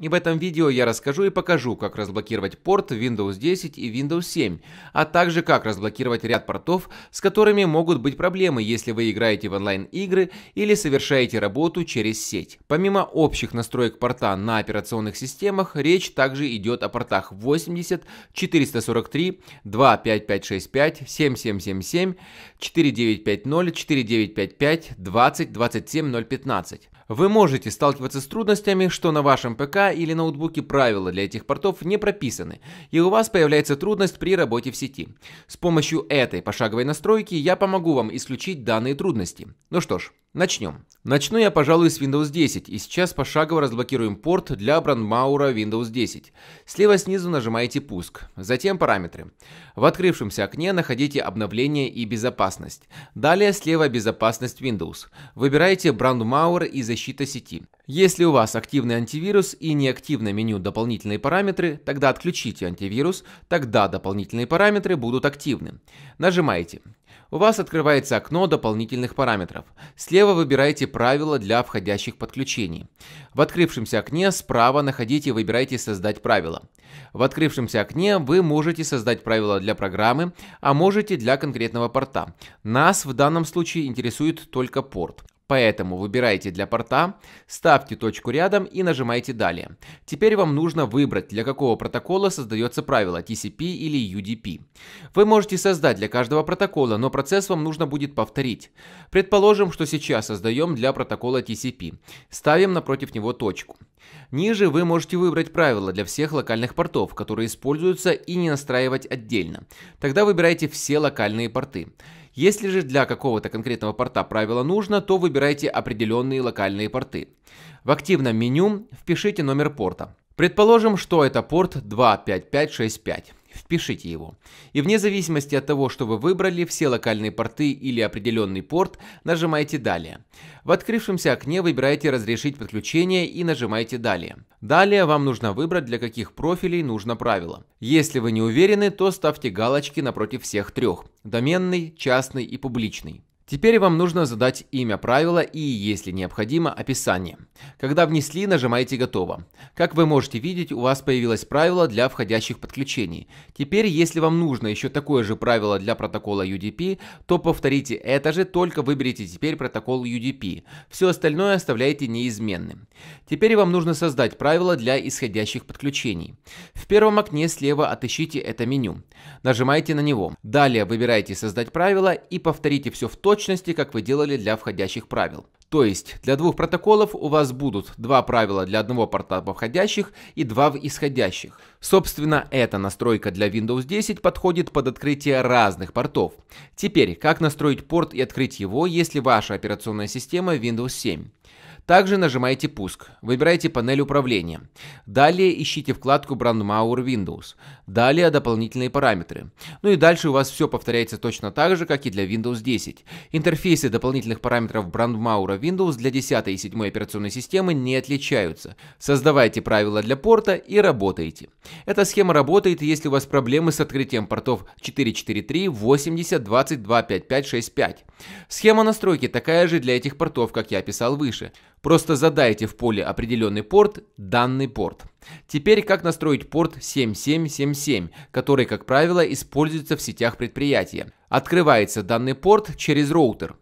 И в этом видео я расскажу и покажу, как разблокировать порт Windows 10 и Windows 7, а также как разблокировать ряд портов, с которыми могут быть проблемы, если вы играете в онлайн-игры или совершаете работу через сеть. Помимо общих настроек порта на операционных системах, речь также идет о портах 80, 443, 25565, 7777, 4950, 4955, 20, 27015. Вы можете сталкиваться с трудностями, что на вашем ПК или ноутбуке правила для этих портов не прописаны, и у вас появляется трудность при работе в сети. С помощью этой пошаговой настройки я помогу вам исключить данные трудности. Ну что ж, начнем. Начну я, пожалуй, с Windows 10, и сейчас пошагово разблокируем порт для брандмаура Windows 10. Слева снизу нажимаете «Пуск», затем параметры. В открывшемся окне находите обновление и безопасность. Далее слева «Безопасность Windows». Выбираете Брандмауэр и защиту защита сети. Если у вас активный антивирус и неактивное меню «Дополнительные параметры», тогда отключите антивирус, тогда дополнительные параметры будут активны. Нажимаете. У вас открывается окно дополнительных параметров. Слева выбираете правила для входящих подключений. В открывшемся окне справа находите и выбирайте «Создать правила». В открывшемся окне вы можете создать правила для программы, а можете для конкретного порта. Нас в данном случае интересует только порт. Поэтому выбирайте для порта, ставьте точку рядом и нажимайте «Далее». Теперь вам нужно выбрать, для какого протокола создается правило TCP или UDP. Вы можете создать для каждого протокола, но процесс вам нужно будет повторить. Предположим, что сейчас создаем для протокола TCP. Ставим напротив него точку. Ниже вы можете выбрать правила для всех локальных портов, которые используются и не настраивать отдельно. Тогда выбирайте все локальные порты. Если же для какого-то конкретного порта правило нужно, то выбирайте определенные локальные порты. В активном меню впишите номер порта. Предположим, что это порт 25565. Впишите его. И вне зависимости от того, что вы выбрали, все локальные порты или определенный порт, нажимаете «Далее». В открывшемся окне выбираете «Разрешить подключение» и нажимаете «Далее». Далее вам нужно выбрать, для каких профилей нужно правило. Если вы не уверены, то ставьте галочки напротив всех трех – доменный, частный и публичный. Теперь вам нужно задать имя правила и, если необходимо, описание. Когда внесли, нажимаете «Готово». Как вы можете видеть, у вас появилось правило для входящих подключений. Теперь, если вам нужно еще такое же правило для протокола UDP, то повторите это же, только выберите теперь протокол UDP. Все остальное оставляйте неизменным. Теперь вам нужно создать правило для исходящих подключений. В первом окне слева отыщите это меню. Нажимайте на него. Далее выбирайте «Создать правило» и повторите все в точности, точности, как вы делали для входящих правил. То есть для двух протоколов у вас будут два правила для одного порта во входящих и два в исходящих. Собственно, эта настройка для Windows 10 подходит под открытие разных портов. Теперь, как настроить порт и открыть его, если ваша операционная система Windows 7? Также нажимаете «Пуск», выбираете панель управления. Далее ищите вкладку Brandmauer Windows. Далее дополнительные параметры. Ну и дальше у вас все повторяется точно так же, как и для Windows 10. Интерфейсы дополнительных параметров Brandmauer Windows для 10 и 7 операционной системы не отличаются. Создавайте правила для порта и работайте. Эта схема работает, если у вас проблемы с открытием портов 443, 80, 20, 255, 65. Схема настройки такая же для этих портов, как я описал выше. Просто задайте в поле определенный порт, данный порт. Теперь как настроить порт 7777, который, как правило, используется в сетях предприятия. Открывается данный порт через роутер.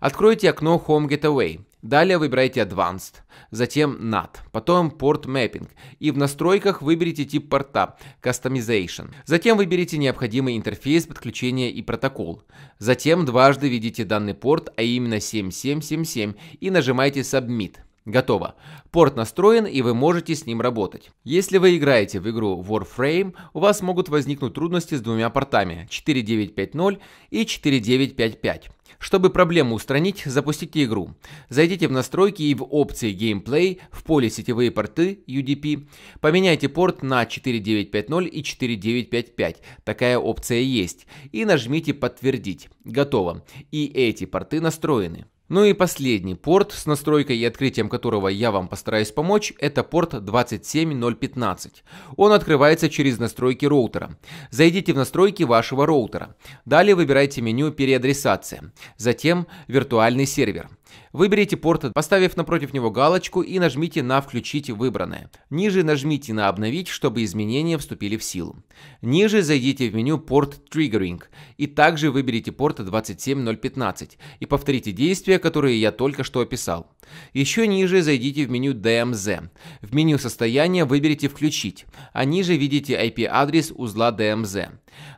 Откройте окно Home Gateway. Далее выбирайте Advanced, затем NAT, потом Port Mapping и в настройках выберите тип порта Customization. Затем выберите необходимый интерфейс подключения и протокол. Затем дважды введите данный порт, а именно 7777 и нажимаете Submit. Готово. Порт настроен и вы можете с ним работать. Если вы играете в игру Warframe, у вас могут возникнуть трудности с двумя портами 4950 и 4955. Чтобы проблему устранить, запустите игру. Зайдите в настройки и в опции геймплей в поле сетевые порты UDP. Поменяйте порт на 4950 и 4955. Такая опция есть. И нажмите подтвердить. Готово. И эти порты настроены. Ну и последний порт, с настройкой и открытием которого я вам постараюсь помочь, это порт 27015. Он открывается через настройки роутера. Зайдите в настройки вашего роутера. Далее выбирайте меню переадресация, затем виртуальный сервер. Выберите порт, поставив напротив него галочку и нажмите на «Включить выбранное». Ниже нажмите на «Обновить», чтобы изменения вступили в силу. Ниже зайдите в меню «Порт Triggering» и также выберите порт 27015 и повторите действия, которые я только что описал. Еще ниже зайдите в меню DMZ. В меню состояния выберите «Включить», а ниже видите IP-адрес узла DMZ.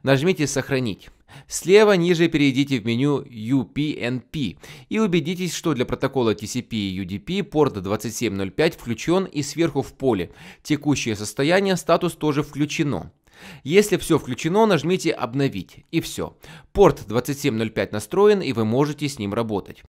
Нажмите «Сохранить». Слева ниже перейдите в меню UPnP и убедитесь, что для протокола TCP и UDP порт 2705 включен и сверху в поле «Текущее состояние» статус тоже включено. Если все включено, нажмите «Обновить» и все. Порт 2705 настроен и вы можете с ним работать.